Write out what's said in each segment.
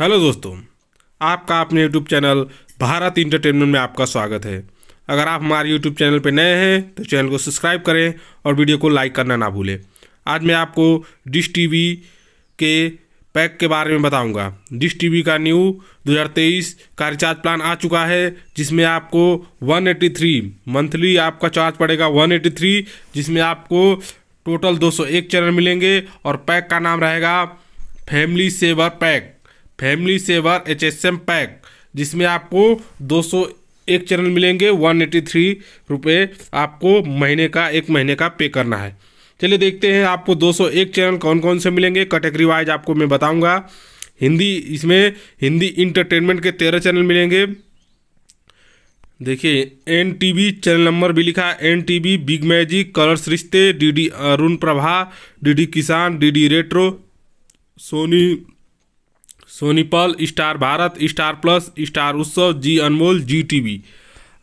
hello दोस्तों आपका अपने यूट्यूब चैनल भारत इंटरटेनमेंट में आपका स्वागत है अगर आप हमारे यूट्यूब चैनल पर नए हैं तो चैनल को सब्सक्राइब करें और वीडियो को लाइक करना ना भूलें आज मैं आपको डिश टी के पैक के बारे में बताऊंगा डिश टी का न्यू 2023 का रिचार्ज प्लान आ चुका है जिसमें आपको 183 मंथली आपका चार्ज पड़ेगा 183 जिसमें आपको टोटल 201 चैनल मिलेंगे और पैक का नाम रहेगा family saver pack family saver H S M pack जिसमें आपको दो सौ एक चैनल मिलेंगे वन एटी थ्री रुपये आपको महीने का एक महीने का पे करना है चलिए देखते हैं आपको 201 चैनल कौन कौन से मिलेंगे कैटेगरी वाइज आपको मैं बताऊंगा हिंदी इसमें हिंदी इंटरटेनमेंट के तेरह चैनल मिलेंगे देखिए एन टी चैनल नंबर भी लिखा है N T Big Magic Colors Rishtey D D Arun Prabha D D Kisan D D retro Sony Sony Pal Star Bharat Star Plus Star Utsav Zee अनमोल जी टीवी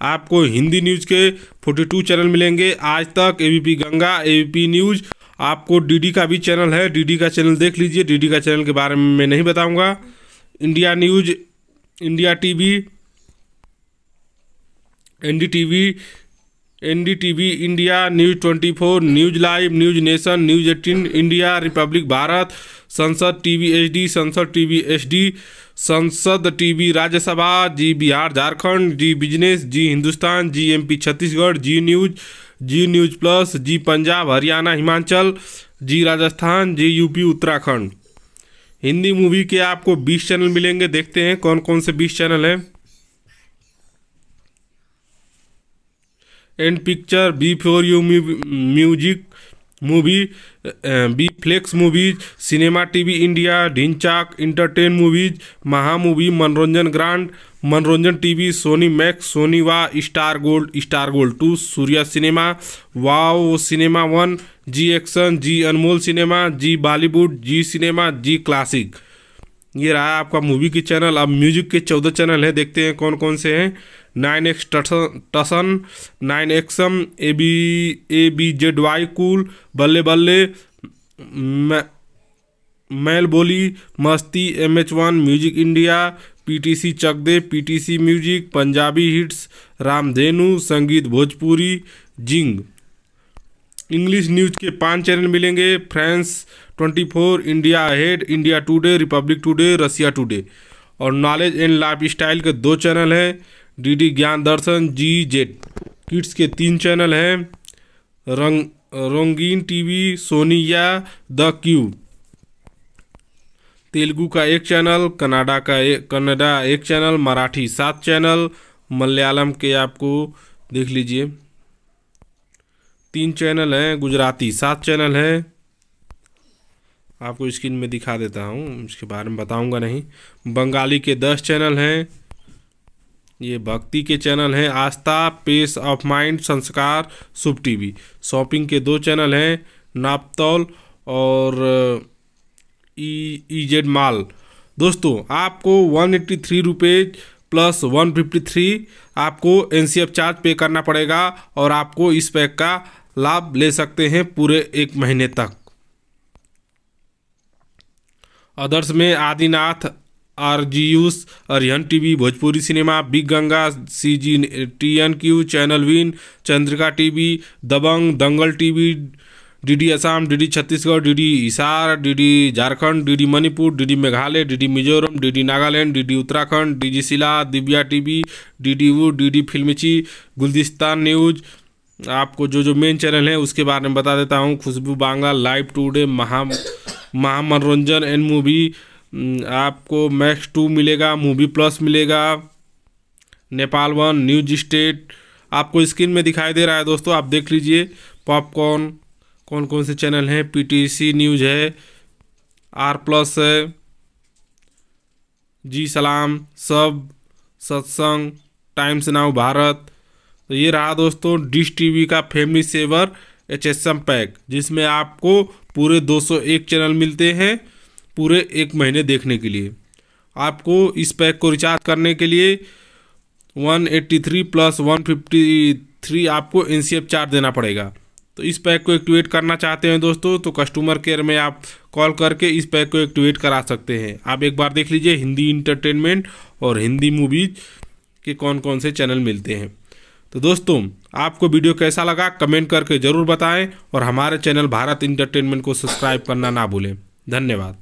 आपको हिंदी न्यूज़ के 42 चैनल मिलेंगे Aaj Tak ABP Ganga ABP news आपको डीडी का भी चैनल है डीडी का चैनल देख लीजिए डीडी का चैनल के बारे में मैं नहीं बताऊंगा India news India TV NDTV NDTV India news 24 news live news nation news eighteen India republic Bharat Sansad TV HD Sansad TV HD Sansad TV Rajya Sabha Zee Bihar Jharkhand Zee business Zee Hindustan Zee MP Chhattisgarh Zee news Zee news plus Zee Punjab Haryana Himachal Zee Rajasthan Zee UP Uttarakhand Hindi movie के आपको 20 channel मिलेंगे देखते हैं कौन कौन से 20 channel हैं picture B four U music movie B flex movies cinema TV India Dhinchaak entertain movies Mahamovie Manoranjan grand Manoranjan TV Sony Max Sony Wah star gold star gold two Surya cinema wow cinema one Zee action Zee Anmol cinema Zee Bollywood Zee cinema Zee classic ये रहा आपका movie की channel अब music के चौदह channel हैं देखते हैं कौन कौन से हैं nine X Tashan nine XM A B A B Z Y cool Balle Balle मैल बोली Masti M H one music India PTC Chakde PTC music Punjabi hits Ramdhenu Sangeet Bhojpuri Zing English news के पांच चैनल मिलेंगे France 24 India ahead India today republic today Russia today और knowledge and lifestyle के दो channel हैं D D ज्ञान दर्शन जी जेड किड्स के तीन चैनल हैं रंग रंगीन टीवी सोनी या द क्यू तेलुगू का एक चैनल कनाडा का एक कन्नडा एक चैनल मराठी सात चैनल मलयालम के आपको देख लीजिए तीन चैनल हैं गुजराती सात चैनल हैं आपको स्क्रीन में दिखा देता हूँ इसके बारे में बताऊँगा नहीं बंगाली के दस चैनल हैं ये भक्ति के चैनल हैं आस्था पेस ऑफ माइंड संस्कार शुभ टीवी शॉपिंग के दो चैनल हैं नापतौल और ई जेड माल दोस्तों आपको one eighty three rupees plus one fifty three आपको एन चार्ज पे करना पड़ेगा और आपको इस पैक का लाभ ले सकते हैं पूरे एक महीने तक अदर्स में आदिनाथ आरजीयूस अरिहन TV Bhojpuri cinema big Ganga C G T N Q channel win Chandrika TV Dabangg Dangal TV DD Assam DD Chhattisgarh DD Hisar DD Jharkhand DD Manipur DD Meghalaya DD Mizoram DD Nagaland DD Uttarakhand DD Shila Divya TV DD वू डीडी फिल्मची गुलदिस्तान न्यूज़ आपको जो जो मेन चैनल है उसके बारे में बता देता हूँ खुशबू बांगा live today Maha Mahamanoranjan and movie आपको मैक्स टू मिलेगा मूवी प्लस मिलेगा नेपाल वन न्यूज स्टेट आपको स्क्रीन में दिखाई दे रहा है दोस्तों आप देख लीजिए पॉपकॉर्न कौन कौन से चैनल हैं पीटीसी न्यूज है आर प्लस है जी सलाम सब सत्संग टाइम्स नाउ भारत तो ये रहा दोस्तों डिश टीवी का family saver H S M pack जिसमें आपको पूरे 201 चैनल मिलते हैं पूरे एक महीने देखने के लिए आपको इस पैक को रिचार्ज करने के लिए 183 प्लस 153 आपको एन चार्ज देना पड़ेगा तो इस पैक को एक्टिवेट करना चाहते हैं दोस्तों तो कस्टमर केयर में आप कॉल करके इस पैक को एक्टिवेट करा सकते हैं आप एक बार देख लीजिए हिंदी इंटरटेनमेंट और हिंदी मूवीज के कौन कौन से चैनल मिलते हैं तो दोस्तों आपको वीडियो कैसा लगा कमेंट करके ज़रूर बताएं और हमारे चैनल भारत इंटरटेनमेंट को सब्सक्राइब करना ना भूलें धन्यवाद